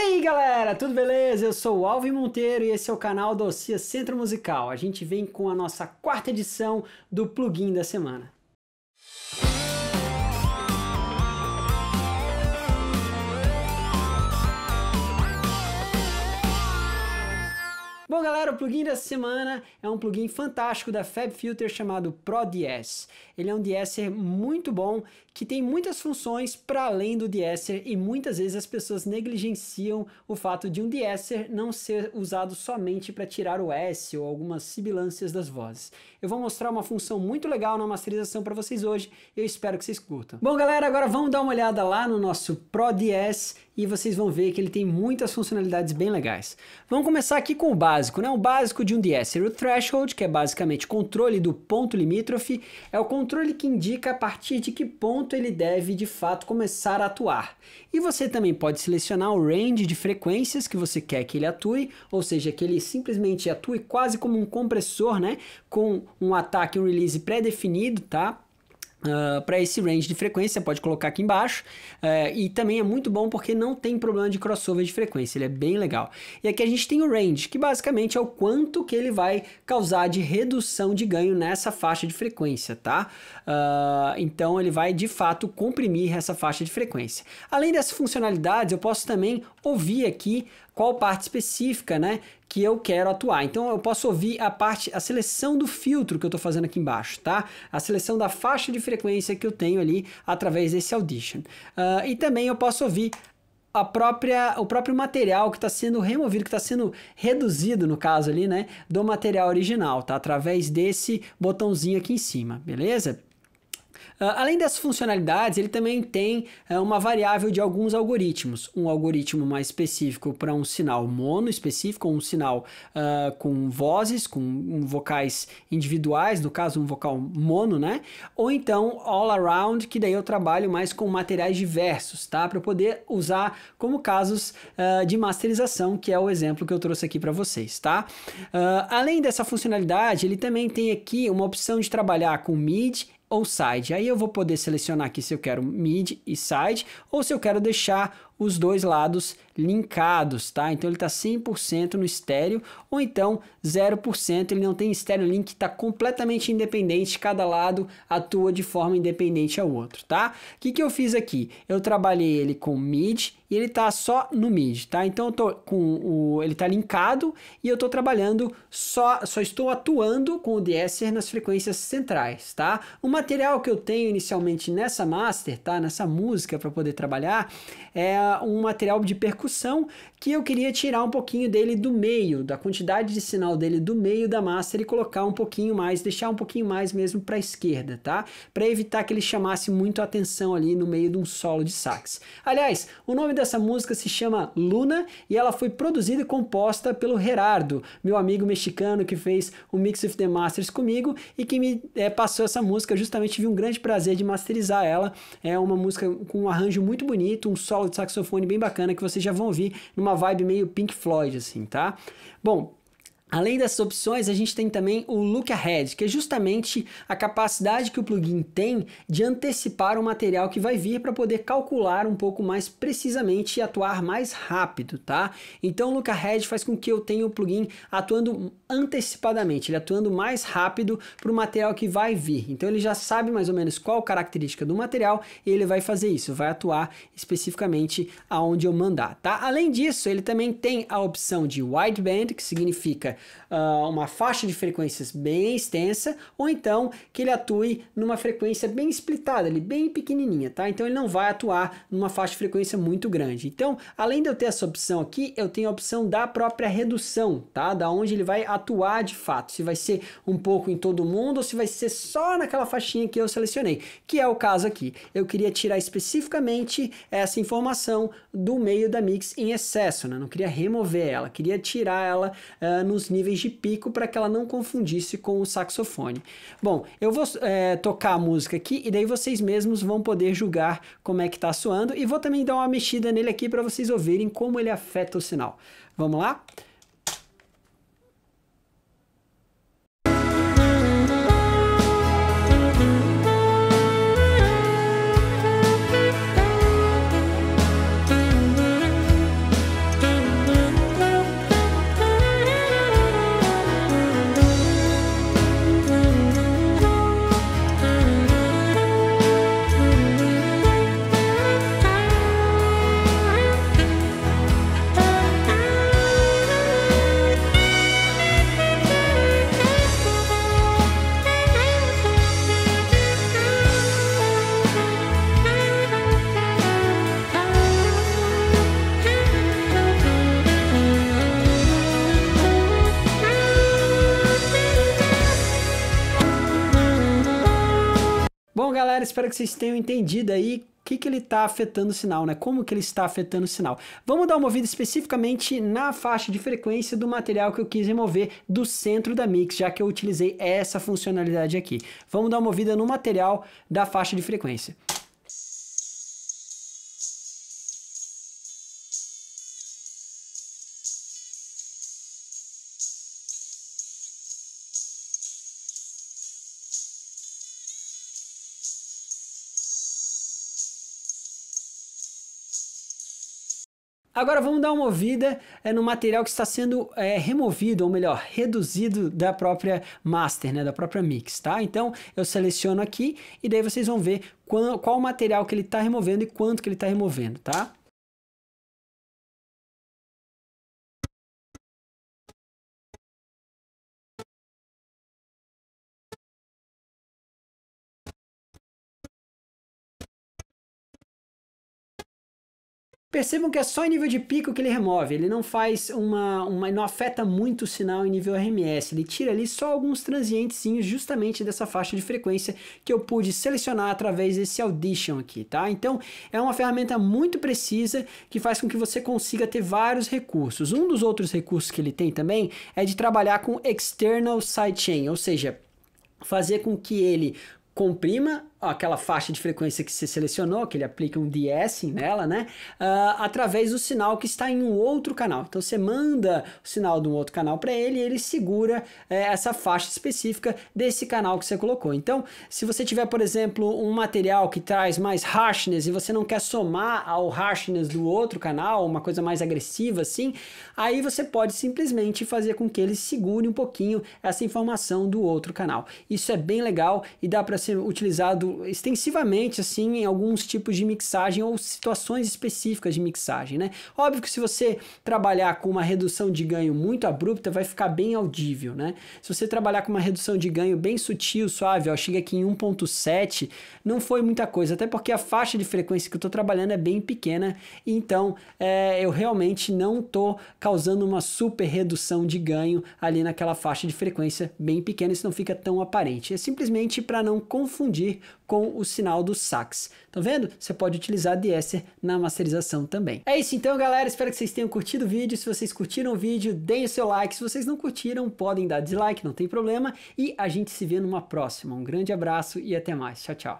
E aí galera, tudo beleza? Eu sou o Alvin Monteiro e esse é o canal do Ocia Centro Musical. A gente vem com a nossa quarta edição do Plugin da Semana. Bom, galera, o plugin da semana é um plugin fantástico da FabFilter chamado ProDS. Ele é um DSer muito bom que tem muitas funções para além do DSer e muitas vezes as pessoas negligenciam o fato de um DSer não ser usado somente para tirar o S ou algumas sibilâncias das vozes. Eu vou mostrar uma função muito legal na masterização para vocês hoje. Eu espero que vocês curtam. Bom, galera, agora vamos dar uma olhada lá no nosso ProDS e vocês vão ver que ele tem muitas funcionalidades bem legais. Vamos começar aqui com o básico, né? O básico de um deesser, o threshold, que é basicamente controle do ponto limítrofe, é o controle que indica a partir de que ponto ele deve de fato começar a atuar. E você também pode selecionar o range de frequências que você quer que ele atue, ou seja, que ele simplesmente atue quase como um compressor, né? Com um ataque e um release pré-definido, tá? Uh, ah, para esse range de frequência, pode colocar aqui embaixo. Uh, e também é muito bom porque não tem problema de crossover de frequência, ele é bem legal. E aqui a gente tem o range, que basicamente é o quanto que ele vai causar de redução de ganho nessa faixa de frequência, tá? Uh, então ele vai de fato comprimir essa faixa de frequência. Além dessas funcionalidades, eu posso também ouvir aqui qual parte específica, né, que eu quero atuar. Então eu posso ouvir a parte, a seleção do filtro que eu estou fazendo aqui embaixo, tá? A seleção da faixa de frequência que eu tenho ali através desse Audition. Uh, e também eu posso ouvir a própria, o próprio material que está sendo removido, que está sendo reduzido, no caso ali, né, do material original, tá? Através desse botãozinho aqui em cima, beleza? Ah, além dessas funcionalidades, ele também tem eh, uma variável de alguns algoritmos. Um algoritmo mais específico para um sinal mono específico, um sinal uh, com vozes, com vocais individuais, no caso um vocal mono, né? Ou então all around, que daí eu trabalho mais com materiais diversos, tá? Para poder usar como casos uh, de masterização, que é o exemplo que eu trouxe aqui para vocês, tá? Uh, além dessa funcionalidade, ele também tem aqui uma opção de trabalhar com MIDI ou side. Aí eu vou poder selecionar aqui se eu quero mid e side ou se eu quero deixar os dois lados linkados, tá? Então ele tá 100% no estéreo ou então 0%, ele não tem estéreo link, tá completamente independente, cada lado atua de forma independente ao outro, tá? O que que eu fiz aqui? Eu trabalhei ele com mid e ele tá só no mid, tá? Então eu tô com o ele tá linkado e eu tô trabalhando só só estou atuando com o DSR nas frequências centrais, tá? O material que eu tenho inicialmente nessa master, tá? Nessa música para poder trabalhar é um material de percussão que eu queria tirar um pouquinho dele do meio, da quantidade de sinal dele do meio da master e colocar um pouquinho mais, deixar um pouquinho mais mesmo para esquerda, tá? Para evitar que ele chamasse muito atenção ali no meio de um solo de sax. Aliás, o nome dessa música se chama Luna e ela foi produzida e composta pelo Gerardo, meu amigo mexicano que fez o Mix of the Masters comigo e que me é, passou essa música. Justamente tive um grande prazer de masterizar ela. É uma música com um arranjo muito bonito, um solo de saxofone bem bacana que vocês já vão ouvir numa vibe meio Pink Floyd, assim, tá? Bom, Além dessas opções, a gente tem também o Look Ahead, que é justamente a capacidade que o plugin tem de antecipar o material que vai vir para poder calcular um pouco mais precisamente e atuar mais rápido, tá? Então o Look Ahead faz com que eu tenha o plugin atuando antecipadamente, ele atuando mais rápido para o material que vai vir. Então ele já sabe mais ou menos qual característica do material e ele vai fazer isso, vai atuar especificamente aonde eu mandar, tá? Além disso, ele também tem a opção de Wideband, que significa uh, uma faixa de frequências bem extensa, ou então que ele atue numa frequência bem splitada, ali, bem pequenininha, tá? Então ele não vai atuar numa faixa de frequência muito grande. Então, além de eu ter essa opção aqui, eu tenho a opção da própria redução, tá? Da onde ele vai atuar de fato, se vai ser um pouco em todo mundo ou se vai ser só naquela faixinha que eu selecionei, que é o caso aqui. Eu queria tirar especificamente essa informação do meio da mix em excesso, né? Não queria remover ela, queria tirar ela uh, nos níveis de pico para que ela não confundisse com o saxofone. Bom, eu vou é, tocar a música aqui e daí vocês mesmos vão poder julgar como é que está soando e vou também dar uma mexida nele aqui para vocês ouvirem como ele afeta o sinal. Vamos lá? galera, espero que vocês tenham entendido aí que, que ele está afetando o sinal, né? Como que ele está afetando o sinal. Vamos dar uma ouvida especificamente na faixa de frequência do material que eu quis remover do centro da mix, já que eu utilizei essa funcionalidade aqui. Vamos dar uma ouvida no material da faixa de frequência. Agora vamos dar uma ouvida é, no material que está sendo é, removido, ou melhor, reduzido da própria master, né, da própria mix, tá? Então eu seleciono aqui e daí vocês vão ver qual, qual o material que ele está removendo e quanto que ele está removendo, tá? Percebam que é só em nível de pico que ele remove, ele não faz uma, uma não afeta muito o sinal em nível RMS, ele tira ali só alguns transientes justamente dessa faixa de frequência que eu pude selecionar através desse Audition aqui, tá? Então, é uma ferramenta muito precisa que faz com que você consiga ter vários recursos. Um dos outros recursos que ele tem também é de trabalhar com external sidechain, ou seja, fazer com que ele comprima aquela faixa de frequência que você selecionou, que ele aplica um de-essing nela, né? Uh, através do sinal que está em um outro canal. Então você manda o sinal de um outro canal para ele e ele segura é, essa faixa específica desse canal que você colocou. Então, se você tiver, por exemplo, um material que traz mais harshness e você não quer somar ao harshness do outro canal, uma coisa mais agressiva assim, aí você pode simplesmente fazer com que ele segure um pouquinho essa informação do outro canal. Isso é bem legal e dá para ser utilizado extensivamente assim em alguns tipos de mixagem ou situações específicas de mixagem, né? Óbvio que se você trabalhar com uma redução de ganho muito abrupta, vai ficar bem audível, né? Se você trabalhar com uma redução de ganho bem sutil, suave, ó, chega aqui em 1.7, não foi muita coisa, até porque a faixa de frequência que eu estou trabalhando é bem pequena, então é, eu realmente não estou causando uma super redução de ganho ali naquela faixa de frequência bem pequena, isso não fica tão aparente. É simplesmente para não confundir com o sinal do sax. Tá vendo? Você pode utilizar Deesser na masterização também. É isso então, galera. Espero que vocês tenham curtido o vídeo. Se vocês curtiram o vídeo, deem o seu like. Se vocês não curtiram, podem dar dislike, não tem problema. E a gente se vê numa próxima. Um grande abraço e até mais. Tchau, tchau.